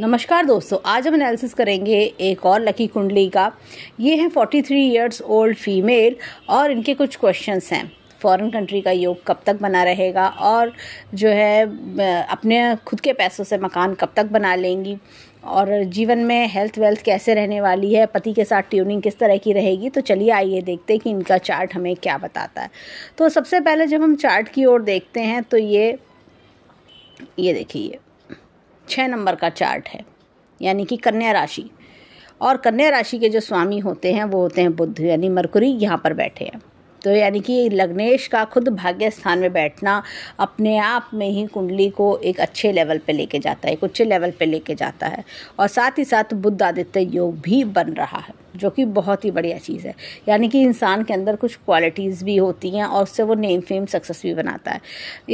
नमस्कार दोस्तों आज हम एनालिसिस करेंगे एक और लकी कुंडली का ये है 43 थ्री ईयर्स ओल्ड फीमेल और इनके कुछ क्वेश्चंस हैं फॉरेन कंट्री का योग कब तक बना रहेगा और जो है अपने खुद के पैसों से मकान कब तक बना लेंगी और जीवन में हेल्थ वेल्थ कैसे रहने वाली है पति के साथ ट्यूनिंग किस तरह की रहेगी तो चलिए आइए देखते हैं कि इनका चार्ट हमें क्या बताता है तो सबसे पहले जब हम चार्ट की ओर देखते हैं तो ये ये देखिए छः नंबर का चार्ट है यानी कि कन्या राशि और कन्या राशि के जो स्वामी होते हैं वो होते हैं बुद्ध यानी मरकुरी यहाँ पर बैठे हैं तो यानी कि लग्नेश का खुद भाग्य स्थान में बैठना अपने आप में ही कुंडली को एक अच्छे लेवल पे लेके जाता है एक उच्च लेवल पे लेके जाता है और साथ ही साथ बुद्ध आदित्य योग भी बन रहा है जो कि बहुत ही बढ़िया चीज़ है यानी कि इंसान के अंदर कुछ क्वालिटीज़ भी होती हैं और उससे वो नेम फेम सक्सेस भी बनाता है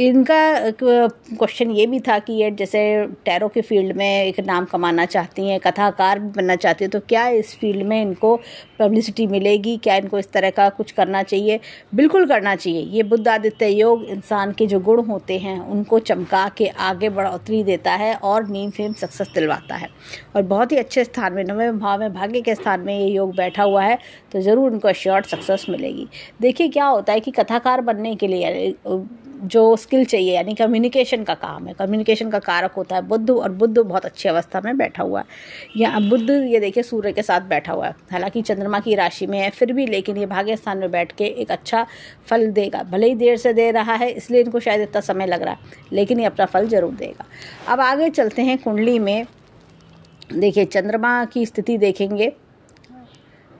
इनका क्वेश्चन ये भी था कि ये जैसे टैरो के फील्ड में एक नाम कमाना चाहती हैं कथाकार भी बनना चाहती है तो क्या इस फील्ड में इनको पब्लिसिटी मिलेगी क्या इनको इस तरह का कुछ करना चाहिए बिल्कुल करना चाहिए ये बुद्ध आदित्य योग इंसान के जो गुण होते हैं उनको चमका के आगे बढ़ोतरी देता है और नेम फेम सक्सेस दिलवाता है और बहुत ही अच्छे स्थान में नवे भाव में भाग्य के स्थान में ये योग बैठा हुआ है तो ज़रूर उनको अश्योर्ड सक्सेस मिलेगी देखिए क्या होता है कि कथाकार बनने के लिए जो स्किल चाहिए यानी कम्युनिकेशन का काम है कम्युनिकेशन का कारक होता है बुद्ध और बुद्ध बहुत अच्छी अवस्था में बैठा हुआ है या बुद्ध ये देखिए सूर्य के साथ बैठा हुआ है हालांकि चंद्रमा की राशि में है फिर भी लेकिन ये भाग्य स्थान में बैठ के एक अच्छा फल देगा भले ही देर से दे रहा है इसलिए इनको शायद इतना समय लग रहा है लेकिन ये अपना फल ज़रूर देगा अब आगे चलते हैं कुंडली में देखिए चंद्रमा की स्थिति देखेंगे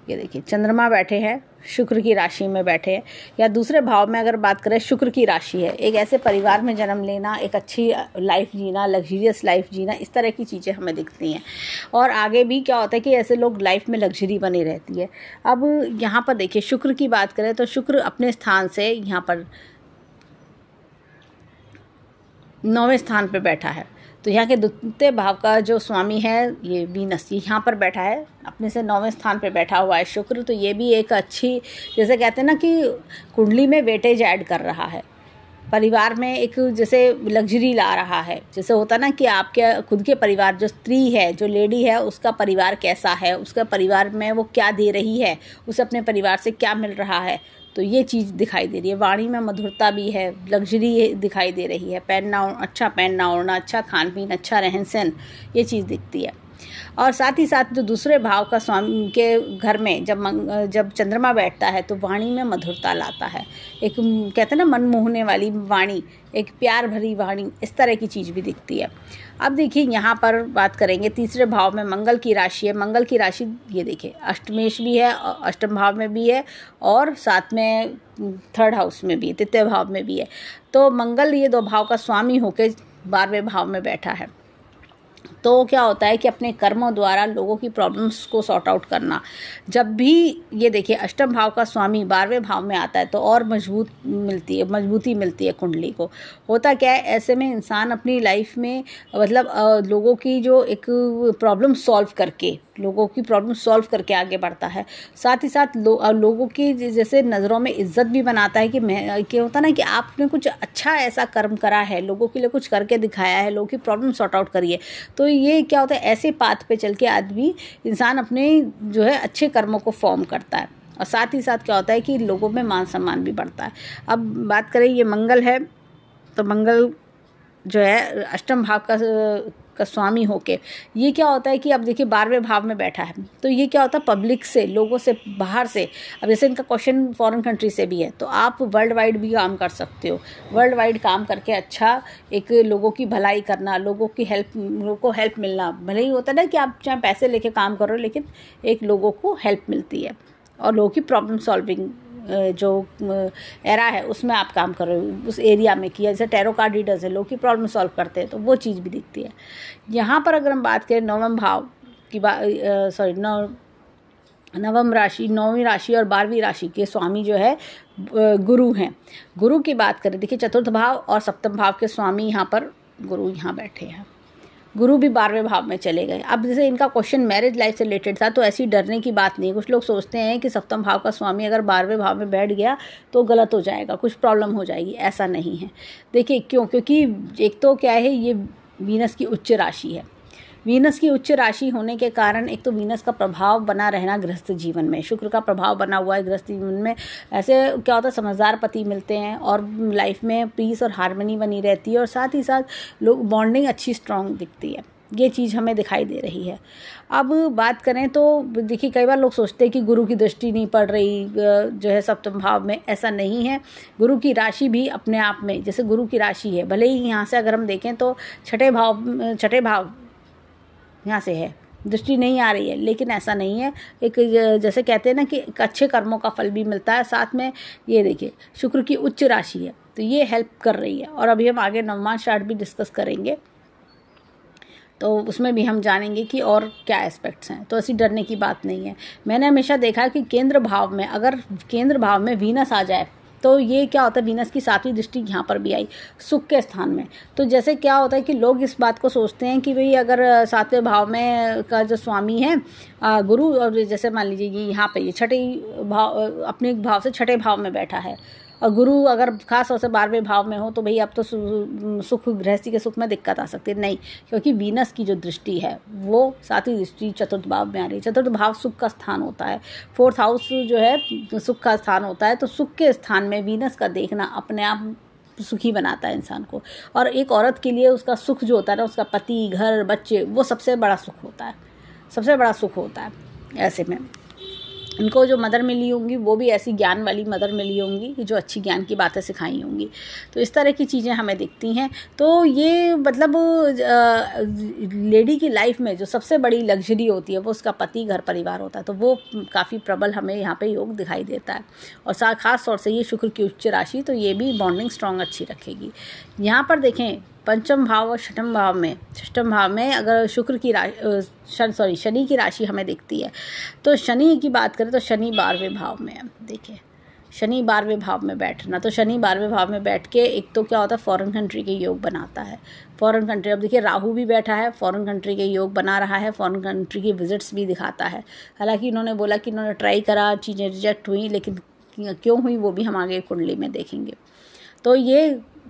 ये देखिए चंद्रमा बैठे हैं शुक्र की राशि में बैठे हैं या दूसरे भाव में अगर बात करें शुक्र की राशि है एक ऐसे परिवार में जन्म लेना एक अच्छी लाइफ जीना लग्जरियस लाइफ जीना इस तरह की चीज़ें हमें दिखती हैं और आगे भी क्या होता है कि ऐसे लोग लाइफ में लग्जरी बनी रहती है अब यहाँ पर देखिए शुक्र की बात करें तो शुक्र अपने स्थान से यहाँ पर नौवें स्थान पर बैठा है तो यहाँ के द्वितीय भाव का जो स्वामी है ये वीनस ये यहाँ पर बैठा है अपने से नौवें स्थान पर बैठा हुआ है शुक्र तो ये भी एक अच्छी जैसे कहते हैं ना कि कुंडली में वेटेज ऐड कर रहा है परिवार में एक जैसे लग्जरी ला रहा है जैसे होता ना कि आपके खुद के परिवार जो स्त्री है जो लेडी है उसका परिवार कैसा है उसका परिवार में वो क्या दे रही है उसे अपने परिवार से क्या मिल रहा है तो ये चीज़ दिखाई दे रही है वाणी में मधुरता भी है लग्जरी दिखाई दे रही है पहनना अच्छा पहनना ओढ़ना अच्छा खान पीन अच्छा रहन सहन ये चीज़ दिखती है और साथ ही साथ जो दूसरे भाव का स्वामी के घर में जब जब चंद्रमा बैठता है तो वाणी में मधुरता लाता है एक कहते हैं ना मन मोहने वाली वाणी एक प्यार भरी वाणी इस तरह की चीज़ भी दिखती है अब देखिए यहाँ पर बात करेंगे तीसरे भाव में मंगल की राशि है मंगल की राशि ये देखिए अष्टमेश भी है अष्टम भाव में भी है और साथ में थर्ड हाउस में भी है तृतीय भाव में भी है तो मंगल ये दो भाव का स्वामी होकर बारहवें भाव में बैठा है तो क्या होता है कि अपने कर्मों द्वारा लोगों की प्रॉब्लम्स को सॉर्ट आउट करना जब भी ये देखिए अष्टम भाव का स्वामी बारहवें भाव में आता है तो और मजबूत मिलती है मजबूती मिलती है कुंडली को होता क्या है ऐसे में इंसान अपनी लाइफ में मतलब लोगों की जो एक प्रॉब्लम सॉल्व करके लोगों की प्रॉब्लम सॉल्व करके आगे बढ़ता है साथ ही साथ लो, लोगों की जैसे नज़रों में इज्जत भी बनाता है कि मैं क्या होता है ना कि आपने कुछ अच्छा ऐसा कर्म करा है लोगों के लिए कुछ करके दिखाया है लोगों की प्रॉब्लम सॉर्ट आउट करिए तो ये क्या होता है ऐसे पाथ पे चल के आदमी इंसान अपने जो है अच्छे कर्मों को फॉर्म करता है और साथ ही साथ क्या होता है कि लोगों में मान सम्मान भी बढ़ता है अब बात करें ये मंगल है तो मंगल जो है अष्टम भाव का का स्वामी होके ये क्या होता है कि अब देखिए बारहवें भाव में बैठा है तो ये क्या होता है पब्लिक से लोगों से बाहर से अब जैसे इनका क्वेश्चन फॉरेन कंट्री से भी है तो आप वर्ल्ड वाइड भी काम कर सकते हो वर्ल्ड वाइड काम करके अच्छा एक लोगों की भलाई करना लोगों की हेल्प लोगों को हेल्प मिलना भले ही होता है ना कि आप चाहे पैसे लेके काम करो लेकिन एक लोगों को हेल्प मिलती है और लोगों की प्रॉब्लम सॉल्विंग जो एरा है उसमें आप काम कर रहे हो उस एरिया में किया जैसे टेरो कार्ड रीडर्स है लोग की प्रॉब्लम सॉल्व करते हैं तो वो चीज़ भी दिखती है यहाँ पर अगर हम बात करें नवम भाव की बात सॉरी नव नवम राशि नौवीं राशि और बारहवीं राशि के स्वामी जो है गुरु हैं गुरु की बात करें देखिए चतुर्थ भाव और सप्तम भाव के स्वामी यहाँ पर गुरु यहाँ बैठे हैं गुरु भी बारहवें भाव में चले गए अब जैसे इनका क्वेश्चन मैरिज लाइफ से रिलेटेड था तो ऐसी डरने की बात नहीं है कुछ लोग सोचते हैं कि सप्तम भाव का स्वामी अगर बारहवें भाव में बैठ गया तो गलत हो जाएगा कुछ प्रॉब्लम हो जाएगी ऐसा नहीं है देखिए क्यों क्योंकि एक तो क्या है ये वीनस की उच्च राशि है वीनस की उच्च राशि होने के कारण एक तो वीनस का प्रभाव बना रहना गृहस्थ जीवन में शुक्र का प्रभाव बना हुआ है गृहस्थ जीवन में ऐसे क्या होता है समझदार पति मिलते हैं और लाइफ में पीस और हारमोनी बनी रहती है और साथ ही साथ लोग बॉन्डिंग अच्छी स्ट्रांग दिखती है ये चीज़ हमें दिखाई दे रही है अब बात करें तो देखिए कई बार लोग सोचते हैं कि गुरु की दृष्टि नहीं पड़ रही जो है सप्तम भाव में ऐसा नहीं है गुरु की राशि भी अपने आप में जैसे गुरु की राशि है भले ही यहाँ से अगर हम देखें तो छठे भाव छठे भाव यहाँ से है दृष्टि नहीं आ रही है लेकिन ऐसा नहीं है एक जैसे कहते हैं ना कि अच्छे कर्मों का फल भी मिलता है साथ में ये देखिए शुक्र की उच्च राशि है तो ये हेल्प कर रही है और अभी हम आगे नवमान शार्ट भी डिस्कस करेंगे तो उसमें भी हम जानेंगे कि और क्या एस्पेक्ट्स हैं तो ऐसी डरने की बात नहीं है मैंने हमेशा देखा कि केंद्र भाव में अगर केंद्र भाव में वीनस आ जाए तो ये क्या होता है वीनस की सातवीं दृष्टि यहाँ पर भी आई सुख के स्थान में तो जैसे क्या होता है कि लोग इस बात को सोचते हैं कि भाई अगर सातवें भाव में का जो स्वामी है गुरु और जैसे मान लीजिए ये यहाँ पर ये छठे भाव अपने भाव से छठे भाव में बैठा है और गुरु अगर खास तौर से बारहवें भाव में हो तो भाई अब तो सुख गृहस्थी के सुख में दिक्कत आ सकती है नहीं क्योंकि वीनस की जो दृष्टि है वो सातवीं दृष्टि चतुर्थ भाव में आ रही है चतुर्थ भाव सुख का स्थान होता है फोर्थ हाउस जो है सुख का स्थान होता है तो सुख के स्थान में वीनस का देखना अपने आप सुखी बनाता है इंसान को और एक औरत के लिए उसका सुख जो होता है ना उसका पति घर बच्चे वो सबसे बड़ा सुख होता है सबसे बड़ा सुख होता है ऐसे में इनको जो मदर मिली होंगी वो भी ऐसी ज्ञान वाली मदर मिली होंगी कि जो अच्छी ज्ञान की बातें सिखाई होंगी तो इस तरह की चीज़ें हमें दिखती हैं तो ये मतलब लेडी की लाइफ में जो सबसे बड़ी लग्जरी होती है वो उसका पति घर परिवार होता है तो वो काफ़ी प्रबल हमें यहाँ पे योग दिखाई देता है और खास तौर से ये शुक्र की उच्च राशि तो ये भी बॉन्डिंग स्ट्रांग अच्छी रखेगी यहाँ पर देखें पंचम भाव और छठम भाव में छठम भाव में अगर शुक्र की राशि सॉरी शनि की राशि हमें दिखती है तो शनि की बात करें तो शनि बारहवें भाव में देखिए शनि बारहवें भाव में बैठना तो शनि बारहवें भाव में बैठ के एक तो क्या होता है फॉरेन कंट्री के योग बनाता है फॉरेन कंट्री अब देखिए राहु भी बैठा है फॉरेन कंट्री के योग बना रहा है फॉरेन कंट्री की विजिट्स भी दिखाता है हालांकि इन्होंने बोला कि इन्होंने ट्राई करा चीज़ें रिजेक्ट हुई लेकिन क्यों हुई वो भी हम आगे कुंडली में देखेंगे तो ये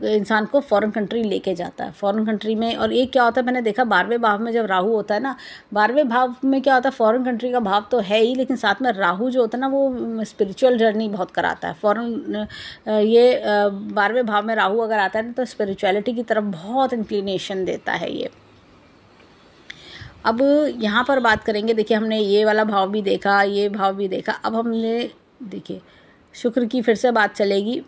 इंसान को फॉरेन कंट्री लेके जाता है फॉरेन कंट्री में और ये क्या होता है मैंने देखा बारहवें भाव में जब राहु होता है ना बारहवें भाव में क्या होता है फॉरेन कंट्री का भाव तो है ही लेकिन साथ में राहु जो होता है ना वो स्पिरिचुअल जर्नी बहुत कराता है फॉरेन ये बारहवें भाव में राहु अगर आता है ना तो स्पिरिचुअलिटी की तरफ बहुत इंक्लिनेशन देता है ये अब यहाँ पर बात करेंगे देखिए हमने ये वाला भाव भी देखा ये भाव भी देखा अब हमने देखिए शुक्र की फिर से बात चलेगी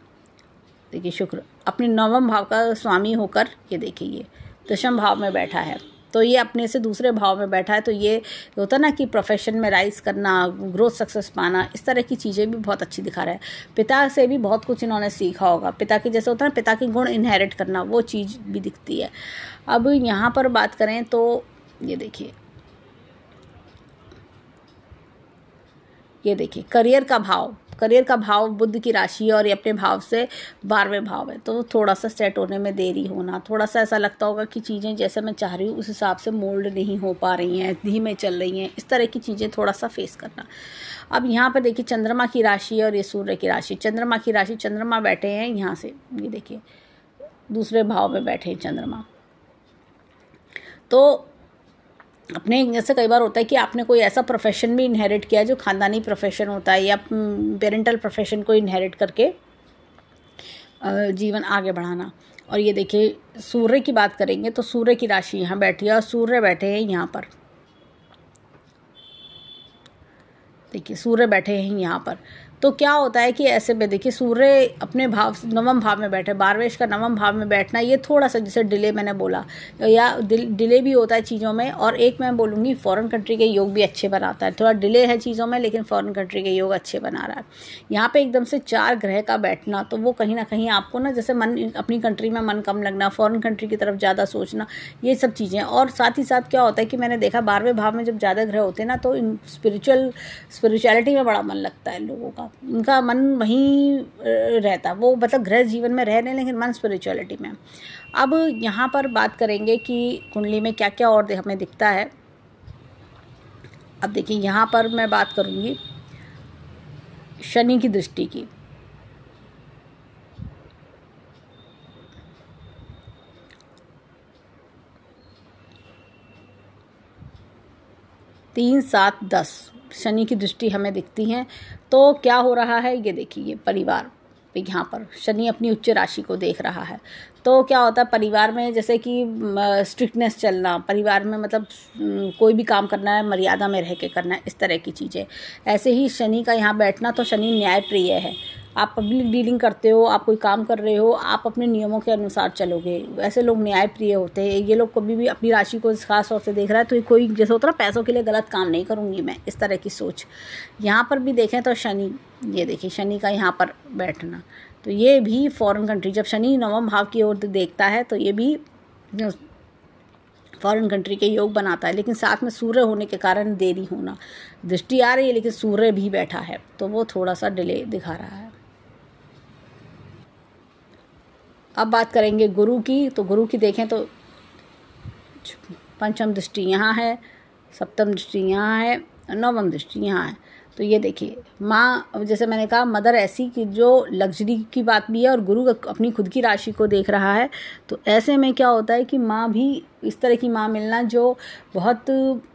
देखिए शुक्र अपने नवम भाव का स्वामी होकर ये देखिए ये दशम भाव में बैठा है तो ये अपने से दूसरे भाव में बैठा है तो ये होता ना कि प्रोफेशन में राइज करना ग्रोथ सक्सेस पाना इस तरह की चीज़ें भी बहुत अच्छी दिखा रहा है पिता से भी बहुत कुछ इन्होंने सीखा होगा पिता के जैसे होता है पिता के गुण इनहेरिट करना वो चीज़ भी दिखती है अब यहाँ पर बात करें तो ये देखिए ये देखिए करियर का भाव करियर का भाव बुद्ध की राशि है और ये अपने भाव से बारहवें भाव है तो थोड़ा सा सेट होने में देरी होना थोड़ा सा ऐसा लगता होगा कि चीज़ें जैसे मैं चाह रही हूँ उस हिसाब से मोल्ड नहीं हो पा रही हैं धीमे चल रही हैं इस तरह की चीज़ें थोड़ा सा फेस करना अब यहाँ पर देखिए चंद्रमा की राशि और ये सूर्य की राशि चंद्रमा की राशि चंद्रमा बैठे हैं यहाँ से ये देखिए दूसरे भाव में बैठे हैं चंद्रमा तो अपने जैसे कई बार होता है कि आपने कोई ऐसा प्रोफेशन भी इनहेरिट किया जो ख़ानदानी प्रोफेशन होता है या पेरेंटल हम्म, प्रोफेशन को इनहेरिट करके जीवन आगे बढ़ाना और ये देखिए सूर्य की बात करेंगे तो सूर्य की राशि यहाँ बैठी है और सूर्य बैठे हैं यहाँ पर देखिए सूर्य बैठे हैं यहाँ पर तो क्या होता है कि ऐसे में देखिए सूर्य अपने भाव नवम भाव में बैठे बारवेश का नवम भाव में बैठना ये थोड़ा सा जैसे डिले मैंने बोला या डिले भी होता है चीज़ों में और एक मैं बोलूँगी फ़ॉरन कंट्री के योग भी अच्छे बनाता है थोड़ा डिले है चीज़ों में लेकिन फ़ॉरन कंट्री के योग अच्छे बना रहा है यहाँ पर एकदम से चार ग्रह का बैठना तो वो कहीं ना कहीं आपको ना जैसे मन अपनी कंट्री में मन कम लगना फ़ॉरन कंट्री की तरफ ज़्यादा सोचना ये सब चीज़ें और साथ ही साथ क्या होता है कि मैंने देखा बारहवें भाव में जब ज़्यादा ग्रह होते हैं ना तो स्पिरिचुअल स्पिरिचुअलिटी में बड़ा मन लगता है लोगों का उनका मन वहीं रहता वो मतलब गृह जीवन में रह रहे हैं लेकिन मन स्पिरिचुअलिटी में अब यहाँ पर बात करेंगे कि कुंडली में क्या क्या और हमें दिखता है अब देखिए यहाँ पर मैं बात करूँगी शनि की दृष्टि की तीन सात दस शनि की दृष्टि हमें दिखती हैं तो क्या हो रहा है ये देखिए परिवार तो यहाँ पर शनि अपनी उच्च राशि को देख रहा है तो क्या होता है परिवार में जैसे कि स्ट्रिक्टनेस चलना परिवार में मतलब कोई भी काम करना है मर्यादा में रह के करना है इस तरह की चीज़ें ऐसे ही शनि का यहाँ बैठना तो शनि न्यायप्रिय है आप पब्लिक डीलिंग करते हो आप कोई काम कर रहे हो आप अपने नियमों के अनुसार चलोगे ऐसे लोग न्यायप्रिय होते हैं ये लोग कभी भी अपनी राशि को खास तौर से देख रहा है तो कोई जैसे होता ना पैसों के लिए गलत काम नहीं करूँगी मैं इस तरह की सोच यहाँ पर भी देखें तो शनि ये देखिए शनि का यहाँ पर बैठना तो ये भी फॉरेन कंट्री जब शनि नवम भाव की ओर देखता है तो ये भी फॉरेन कंट्री के योग बनाता है लेकिन साथ में सूर्य होने के कारण देरी होना दृष्टि आ रही है लेकिन सूर्य भी बैठा है तो वो थोड़ा सा डिले दिखा रहा है अब बात करेंगे गुरु की तो गुरु की देखें तो पंचम दृष्टि यहाँ है सप्तम दृष्टि यहाँ है नवम दृष्टि यहाँ है तो ये देखिए माँ जैसे मैंने कहा मदर ऐसी कि जो लग्जरी की बात भी है और गुरु अपनी खुद की राशि को देख रहा है तो ऐसे में क्या होता है कि माँ भी इस तरह की माँ मिलना जो बहुत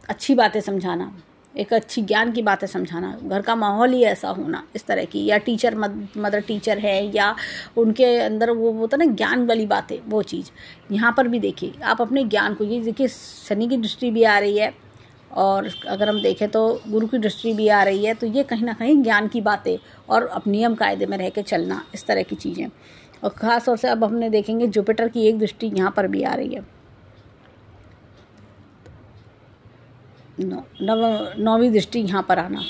अच्छी बातें समझाना एक अच्छी ज्ञान की बातें समझाना घर का माहौल ही ऐसा होना इस तरह की या टीचर मदर टीचर है या उनके अंदर वो होता तो ना ज्ञान वाली बातें वो चीज़ यहाँ पर भी देखिए आप अपने ज्ञान को ये देखिए शनि की दृष्टि भी आ रही है और अगर हम देखें तो गुरु की दृष्टि भी आ रही है तो ये कहीं ना कहीं ज्ञान की बातें और अब नियम कायदे में रह के चलना इस तरह की चीज़ें और ख़ास तौर से अब हमने देखेंगे जुपिटर की एक दृष्टि यहाँ पर भी आ रही है नव नौवीं दृष्टि यहाँ पर आना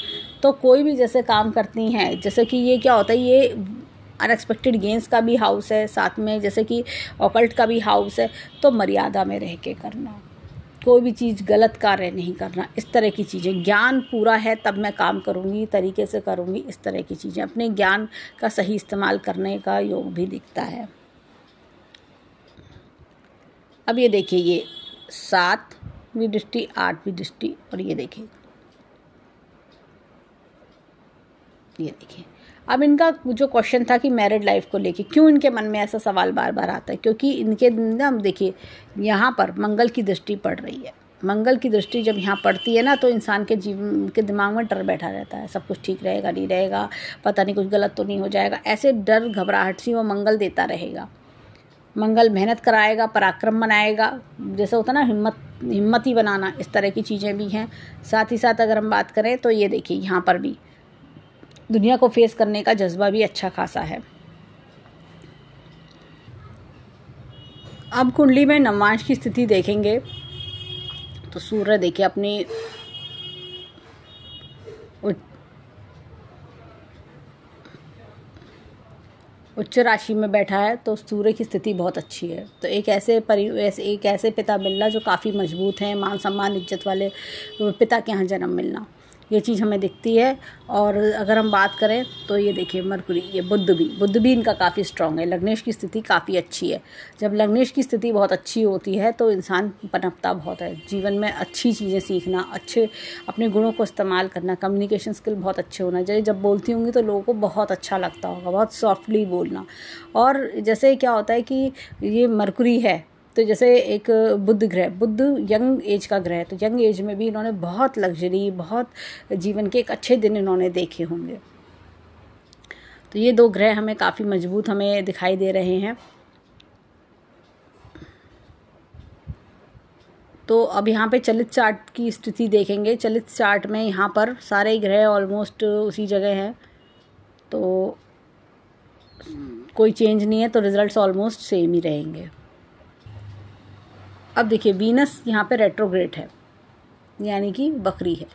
तो कोई भी जैसे काम करती हैं जैसे कि ये क्या होता है ये अनएक्सपेक्टेड गेंस का भी हाउस है साथ में जैसे कि ऑकल्ट का भी हाउस है तो मर्यादा में रह के करना कोई भी चीज़ गलत कार्य नहीं करना इस तरह की चीज़ें ज्ञान पूरा है तब मैं काम करूँगी तरीके से करूँगी इस तरह की चीज़ें अपने ज्ञान का सही इस्तेमाल करने का योग भी दिखता है अब ये देखिए ये सात भी दृष्टि आठवीं दृष्टि और ये देखिए ये देखिए अब इनका जो क्वेश्चन था कि मैरिड लाइफ को लेके क्यों इनके मन में ऐसा सवाल बार बार आता है क्योंकि इनके ना देखिए यहाँ पर मंगल की दृष्टि पड़ रही है मंगल की दृष्टि जब यहाँ पड़ती है ना तो इंसान के जीवन के दिमाग में डर बैठा रहता है सब कुछ ठीक रहेगा नहीं रहेगा पता नहीं कुछ गलत तो नहीं हो जाएगा ऐसे डर घबराहट सी वो मंगल देता रहेगा मंगल मेहनत कराएगा पराक्रम बनाएगा जैसे होता ना हिम्मत हिम्मती बनाना इस तरह की चीज़ें भी हैं साथ ही साथ अगर हम बात करें तो ये देखिए यहाँ पर भी दुनिया को फेस करने का जज्बा भी अच्छा खासा है अब कुंडली में नवांश की स्थिति देखेंगे तो सूर्य देखिए अपनी उच्च राशि में बैठा है तो सूर्य की स्थिति बहुत अच्छी है तो एक ऐसे परि एक ऐसे पिता मिलना जो काफ़ी मजबूत हैं मान सम्मान इज्जत वाले पिता के यहाँ जन्म मिलना ये चीज़ हमें दिखती है और अगर हम बात करें तो ये देखिए मरकुरी ये बुद्ध भी बुद्ध भी इनका काफ़ी स्ट्रांग है लग्नेश की स्थिति काफ़ी अच्छी है जब लग्नेश की स्थिति बहुत अच्छी होती है तो इंसान पनपता बहुत है जीवन में अच्छी चीज़ें सीखना अच्छे अपने गुणों को इस्तेमाल करना कम्युनिकेशन स्किल बहुत अच्छे होना चाहिए जब बोलती होंगी तो लोगों को बहुत अच्छा लगता होगा बहुत सॉफ्टली बोलना और जैसे क्या होता है कि ये मरकुरी है तो जैसे एक बुद्ध ग्रह बुद्ध यंग एज का ग्रह तो यंग एज में भी इन्होंने बहुत लग्जरी बहुत जीवन के एक अच्छे दिन इन्होंने देखे होंगे तो ये दो ग्रह हमें काफ़ी मजबूत हमें दिखाई दे रहे हैं तो अब यहाँ पे चलित चार्ट की स्थिति देखेंगे चलित चार्ट में यहाँ पर सारे ग्रह ऑलमोस्ट उसी जगह हैं तो कोई चेंज नहीं है तो रिजल्ट्स ऑलमोस्ट सेम ही रहेंगे अब देखिए वीनस यहाँ पे रेट्रोग्रेट है यानी कि बकरी है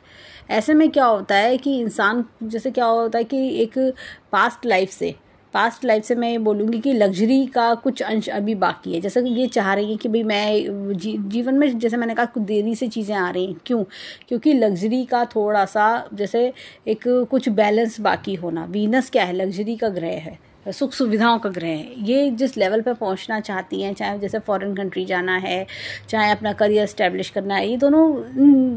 ऐसे में क्या होता है कि इंसान जैसे क्या होता है कि एक पास्ट लाइफ से पास्ट लाइफ से मैं ये बोलूँगी कि लग्जरी का कुछ अंश अभी बाकी है जैसे कि ये चाह रही है कि भाई मैं जी, जीवन में जैसे मैंने कहा कुछ देरी से चीज़ें आ रही हैं क्यों क्योंकि लग्जरी का थोड़ा सा जैसे एक कुछ बैलेंस बाकी होना वीनस क्या है लग्जरी का ग्रह है सुख सुविधाओं का ग्रह है ये जिस लेवल पर पहुंचना चाहती हैं चाहे जैसे फॉरेन कंट्री जाना है चाहे अपना करियर इस्टेब्लिश करना है ये दोनों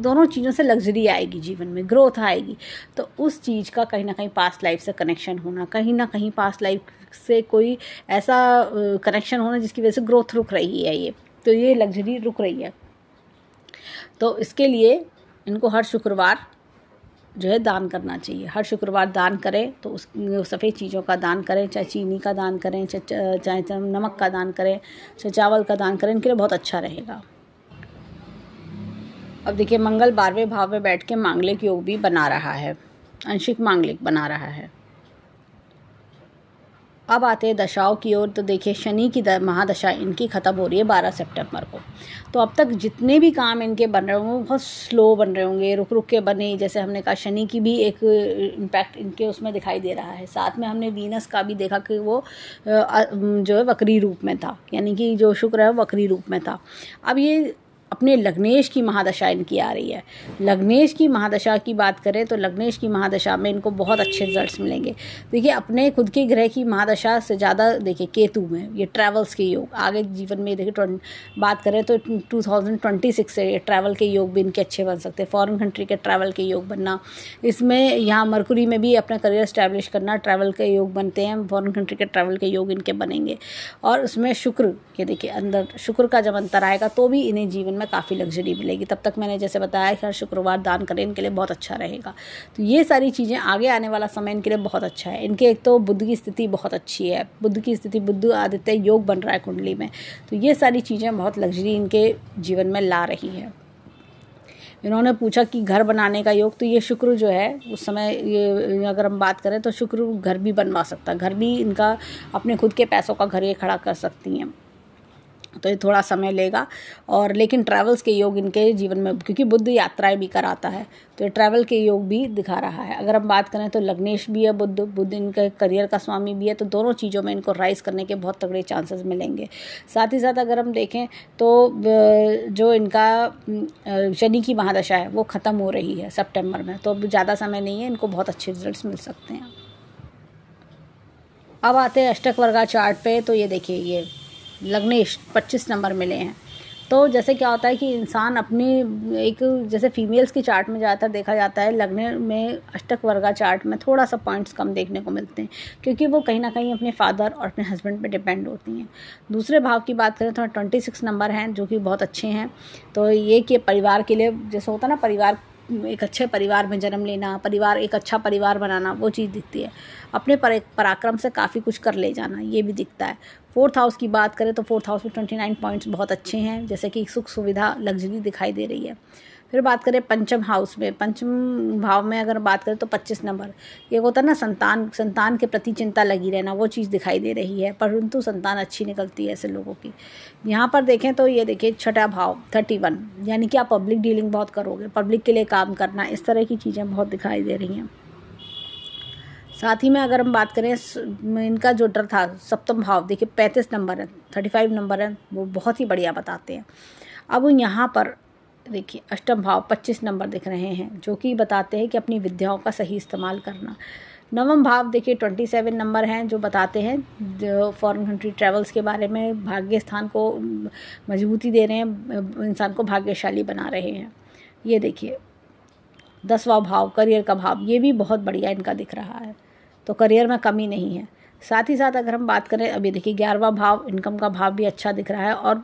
दोनों चीज़ों से लग्जरी आएगी जीवन में ग्रोथ आएगी तो उस चीज़ का कहीं ना कहीं पास्ट लाइफ से कनेक्शन होना कहीं ना कहीं पास्ट लाइफ से कोई ऐसा कनेक्शन होना जिसकी वजह से ग्रोथ रुक रही है ये तो ये लग्जरी रुक रही है तो इसके लिए इनको हर शुक्रवार जो है दान करना चाहिए हर शुक्रवार दान करें तो उस सफ़ेद चीज़ों का दान करें चाहे चीनी का दान करें चाहे चाहे नमक का दान करें चाहे चावल का दान करें इनके लिए बहुत अच्छा रहेगा अब देखिए मंगल बारहवें भाव में बैठ के मांगलिक योग भी बना रहा है आंशिक मांगलिक बना रहा है अब आते हैं दशाओं की ओर तो देखिए शनि की महादशा इनकी ख़त्म हो रही है बारह सितंबर को तो अब तक जितने भी काम इनके बन रहे होंगे बहुत स्लो बन रहे होंगे रुक रुक के बने जैसे हमने कहा शनि की भी एक इम्पैक्ट इनके उसमें दिखाई दे रहा है साथ में हमने वीनस का भी देखा कि वो जो है वक्री रूप में था यानी कि जो शुक्र है वक्री रूप में था अब ये अपने लग्नेश की महादशा इनकी आ रही है लग्नेश की महादशा की बात करें तो लग्नेश की महादशा में इनको बहुत अच्छे रिजल्ट मिलेंगे देखिए अपने खुद के ग्रह की महादशा से ज़्यादा देखिए केतु में ये ट्रैवल्स के योग आगे जीवन में देखिए बात करें तो टू से ये ट्रैवल के योग भी इनके अच्छे बन सकते हैं फॉरेन कंट्री के ट्रैवल के योग बनना इसमें यहाँ मरकुरी में भी अपना करियर स्टैब्लिश करना ट्रैवल के योग बनते हैं फॉरन कंट्री के ट्रैवल के योग इनके बनेंगे और उसमें शुक्र ये देखिए अंदर शुक्र का जब अंतर आएगा तो भी इन्हें जीवन में काफ़ी लग्जरी मिलेगी तब तक मैंने जैसे बताया कि हर शुक्रवार दान करें इनके लिए बहुत अच्छा रहेगा तो ये सारी चीज़ें आगे आने वाला समय इनके लिए बहुत अच्छा है इनके एक तो बुद्ध की स्थिति बहुत अच्छी है बुद्ध की स्थिति बुद्ध आदित्य योग बन रहा है कुंडली में तो ये सारी चीज़ें बहुत लग्जरी इनके जीवन में ला रही है इन्होंने पूछा कि घर बनाने का योग तो ये शुक्र जो है उस समय ये अगर हम बात करें तो शुक्र घर भी बनवा सकता है घर भी इनका अपने खुद के पैसों का घर ये खड़ा कर सकती हैं तो ये थोड़ा समय लेगा और लेकिन ट्रैवल्स के योग इनके जीवन में क्योंकि बुद्ध यात्राएं भी कराता है तो ये ट्रैवल के योग भी दिखा रहा है अगर हम बात करें तो लग्नेश भी है बुद्ध बुद्ध इनके करियर का स्वामी भी है तो दोनों चीज़ों में इनको राइज करने के बहुत तगड़े चांसेस मिलेंगे साथ ही साथ अगर हम देखें तो जो इनका शनि की महादशा है वो ख़त्म हो रही है सेप्टेम्बर में तो अब ज़्यादा समय नहीं है इनको बहुत अच्छे रिजल्ट मिल सकते हैं अब आते हैं अष्टक वर्गा चार्ट पे तो ये देखिए ये लग्नेश पच्चीस नंबर मिले हैं तो जैसे क्या होता है कि इंसान अपनी एक जैसे फीमेल्स की चार्ट में ज़्यादातर देखा जाता है लग्न में अष्टक वर्गा चार्ट में थोड़ा सा पॉइंट्स कम देखने को मिलते हैं क्योंकि वो कहीं ना कहीं अपने फादर और अपने हस्बैंड पे डिपेंड होती हैं दूसरे भाव की बात करें तो ट्वेंटी सिक्स नंबर हैं जो कि बहुत अच्छे हैं तो ये कि परिवार के लिए जैसे होता है ना परिवार एक अच्छे परिवार में जन्म लेना परिवार एक अच्छा परिवार बनाना वो चीज़ दिखती है अपने पर, पराक्रम से काफ़ी कुछ कर ले जाना ये भी दिखता है फोर्थ हाउस की बात करें तो फोर्थ हाउस में ट्वेंटी नाइन पॉइंट्स बहुत अच्छे हैं जैसे कि सुख सुविधा लग्जरी दिखाई दे रही है फिर बात करें पंचम हाउस में पंचम भाव में अगर बात करें तो पच्चीस नंबर ये होता है ना संतान संतान के प्रति चिंता लगी रहना वो चीज़ दिखाई दे रही है परंतु संतान अच्छी निकलती है ऐसे लोगों की यहाँ पर देखें तो ये देखिए छठा भाव थर्टी वन यानी कि आप पब्लिक डीलिंग बहुत करोगे पब्लिक के लिए काम करना इस तरह की चीज़ें बहुत दिखाई दे रही हैं साथ ही में अगर हम बात करें इनका जो डर था सप्तम भाव देखिए पैंतीस नंबर है थर्टी फाइव नंबर है वो बहुत ही बढ़िया बताते हैं अब यहाँ पर देखिए अष्टम भाव पच्चीस नंबर दिख रहे हैं जो कि बताते हैं कि अपनी विद्याओं का सही इस्तेमाल करना नवम भाव देखिए ट्वेंटी सेवन नंबर हैं जो बताते हैं जो फॉरेन कंट्री ट्रैवल्स के बारे में भाग्य स्थान को मजबूती दे रहे हैं इंसान को भाग्यशाली बना रहे हैं ये देखिए दसवा भाव करियर का भाव ये भी बहुत बढ़िया इनका दिख रहा है तो करियर में कमी नहीं है साथ ही साथ अगर हम बात करें अभी देखिए ग्यारहवा भाव इनकम का भाव भी अच्छा दिख रहा है और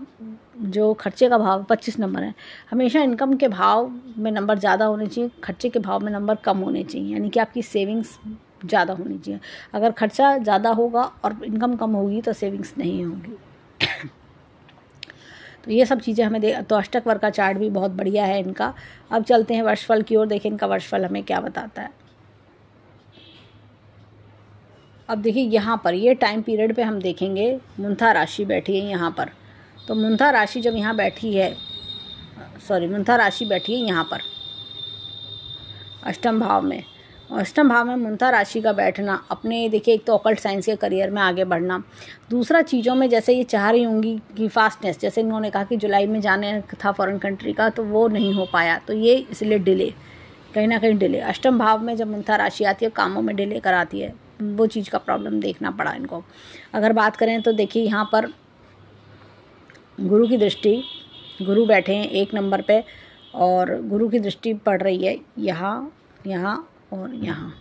जो खर्चे का भाव पच्चीस नंबर है हमेशा इनकम के भाव में नंबर ज़्यादा होने चाहिए खर्चे के भाव में नंबर कम होने चाहिए यानी कि आपकी सेविंग्स ज़्यादा होनी चाहिए अगर खर्चा ज़्यादा होगा और इनकम कम होगी तो सेविंग्स नहीं होगी तो ये सब चीज़ें हमें देख तो अष्टक वर्ग का चार्ट भी बहुत बढ़िया है इनका अब चलते हैं वर्षफल की ओर देखें इनका वर्षफल हमें क्या बताता है अब देखिए यहाँ पर ये टाइम पीरियड पे हम देखेंगे मुंथा राशि बैठी है यहाँ पर तो मुंथा राशि जब यहाँ बैठी है सॉरी मुंथा राशि बैठी है यहाँ पर अष्टम भाव में अष्टम भाव में मुंथा राशि का बैठना अपने देखिए एक तो ऑकल्ट साइंस के करियर में आगे बढ़ना दूसरा चीज़ों में जैसे ये चाह रही होंगी कि फास्टनेस जैसे इन्होंने कहा कि जुलाई में जाने था फॉरेन कंट्री का तो वो नहीं हो पाया तो ये इसलिए डिले कहीं ना कहीं डिले अष्टम भाव में जब मुंथा राशि आती है कामों में डिले कराती है वो चीज़ का प्रॉब्लम देखना पड़ा इनको अगर बात करें तो देखिए यहाँ पर गुरु की दृष्टि गुरु बैठे हैं एक नंबर पे और गुरु की दृष्टि पड़ रही है यहाँ यहाँ और यहाँ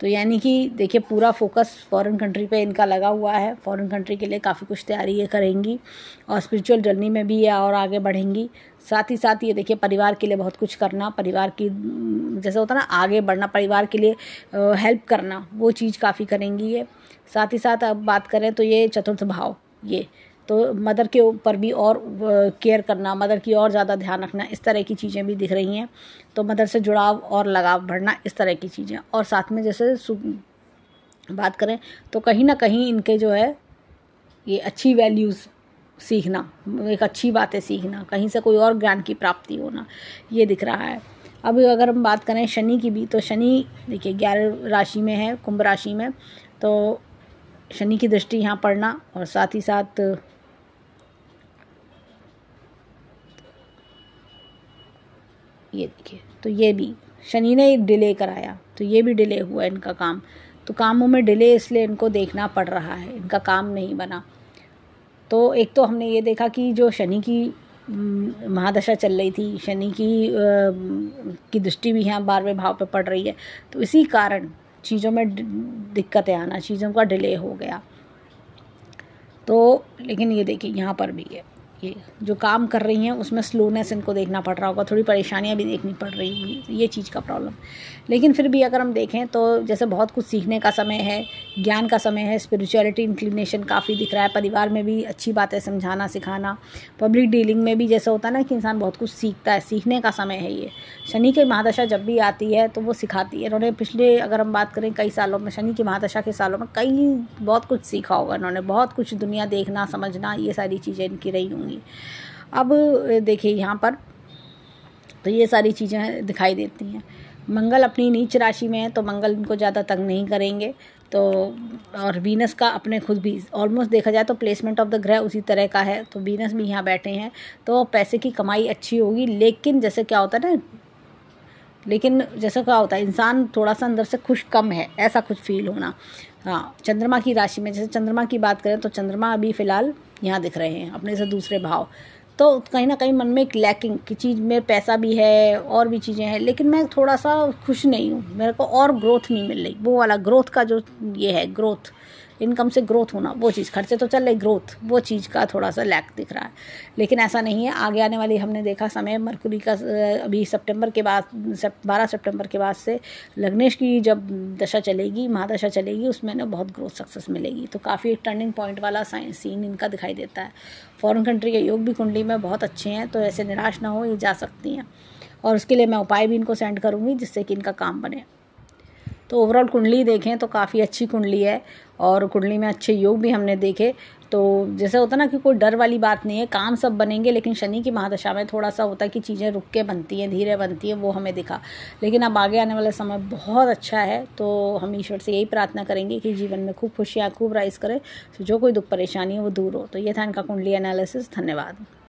तो यानी कि देखिए पूरा फोकस फॉरेन कंट्री पे इनका लगा हुआ है फॉरेन कंट्री के लिए काफ़ी कुछ तैयारी ये करेंगी और स्पिरिचुअल जर्नी में भी ये और आगे बढ़ेंगी साथ ही साथ ये देखिए परिवार के लिए बहुत कुछ करना परिवार की जैसे होता है ना आगे बढ़ना परिवार के लिए हेल्प करना वो चीज़ काफ़ी करेंगी ये साथ ही साथ अब बात करें तो ये चतुर्थ भाव ये तो मदर के ऊपर भी और केयर करना मदर की और ज़्यादा ध्यान रखना इस तरह की चीज़ें भी दिख रही हैं तो मदर से जुड़ाव और लगाव बढ़ना इस तरह की चीज़ें और साथ में जैसे बात करें तो कहीं ना कहीं इनके जो है ये अच्छी वैल्यूज़ सीखना एक अच्छी बातें सीखना कहीं से कोई और ज्ञान की प्राप्ति होना ये दिख रहा है अब अगर हम बात करें शनि की भी तो शनि देखिए ग्यारह राशि में है कुंभ राशि में तो शनि की दृष्टि यहाँ पड़ना और साथ ही साथ ये देखिए तो ये भी शनि ने डिले कराया तो ये भी डिले हुआ इनका काम तो कामों में डिले इसलिए इनको देखना पड़ रहा है इनका काम नहीं बना तो एक तो हमने ये देखा कि जो शनि की महादशा चल रही थी शनि की आ, की दृष्टि भी यहाँ बारहवें भाव पे पड़ रही है तो इसी कारण चीज़ों में दिक्कतें आना चीज़ों का डिले हो गया तो लेकिन ये देखिए यहाँ पर भी है ये जो काम कर रही हैं उसमें स्लोनेस इनको देखना पड़ रहा होगा थोड़ी परेशानियाँ भी देखनी पड़ रही होंगी तो ये चीज़ का प्रॉब्लम लेकिन फिर भी अगर हम देखें तो जैसे बहुत कुछ सीखने का समय है ज्ञान का समय है स्पिरिचुअलिटी इंक्लिनेशन काफ़ी दिख रहा है परिवार में भी अच्छी बातें समझाना सिखाना पब्लिक डीलिंग में भी जैसे होता है ना कि इंसान बहुत कुछ सीखता है सीखने का समय है ये शनि की महादशा जब भी आती है तो वो सिखाती है इन्होंने पिछले अगर हम बात करें कई सालों में शनि की महादशा के सालों में कई बहुत कुछ सीखा होगा इन्होंने बहुत कुछ दुनिया देखना समझना ये सारी चीज़ें इनकी रही होंगी चाहिए अब देखिए यहाँ पर तो ये सारी चीज़ें दिखाई देती हैं मंगल अपनी नीच राशि में है तो मंगल इनको ज़्यादा तंग नहीं करेंगे तो और वीनस का अपने खुद भी ऑलमोस्ट देखा जाए तो प्लेसमेंट ऑफ द ग्रह उसी तरह का है तो वीनस भी यहाँ बैठे हैं तो पैसे की कमाई अच्छी होगी लेकिन जैसे क्या होता है ना लेकिन जैसा क्या होता है इंसान थोड़ा सा अंदर से खुश कम है ऐसा कुछ फील होना हाँ चंद्रमा की राशि में जैसे चंद्रमा की बात करें तो चंद्रमा अभी फ़िलहाल यहाँ दिख रहे हैं अपने से दूसरे भाव तो कहीं ना कहीं मन में एक लैकिंग की चीज़ में पैसा भी है और भी चीज़ें हैं लेकिन मैं थोड़ा सा खुश नहीं हूँ मेरे को और ग्रोथ नहीं मिल रही वो वाला ग्रोथ का जो ये है ग्रोथ इनकम से ग्रोथ होना वो चीज़ खर्चे तो चल रहे ग्रोथ वो चीज़ का थोड़ा सा लैक दिख रहा है लेकिन ऐसा नहीं है आगे आने वाली हमने देखा समय मरकुरी का अभी सितंबर के बाद बारह सितंबर के बाद से लग्नेश की जब दशा चलेगी महादशा चलेगी उसमें ना बहुत ग्रोथ सक्सेस मिलेगी तो काफ़ी टर्निंग पॉइंट वाला सीन इनका दिखाई देता है फॉरेन कंट्री के योग भी कुंडली में बहुत अच्छे हैं तो ऐसे निराश ना हो ये जा सकती हैं और उसके लिए मैं उपाय भी इनको सेंड करूँगी जिससे कि इनका काम बने तो ओवरऑल कुंडली देखें तो काफ़ी अच्छी कुंडली है और कुंडली में अच्छे योग भी हमने देखे तो जैसे होता ना कि कोई डर वाली बात नहीं है काम सब बनेंगे लेकिन शनि की महादशा में थोड़ा सा होता है कि चीज़ें रुक के बनती हैं धीरे बनती हैं वो हमें दिखा लेकिन अब आगे आने वाला समय बहुत अच्छा है तो हम ईश्वर से यही प्रार्थना करेंगे कि जीवन में खूब खुशियाँ खूब राइस करें तो जो कोई दुख परेशानी है वो दूर हो तो ये था इनका कुंडली एनालिसिस धन्यवाद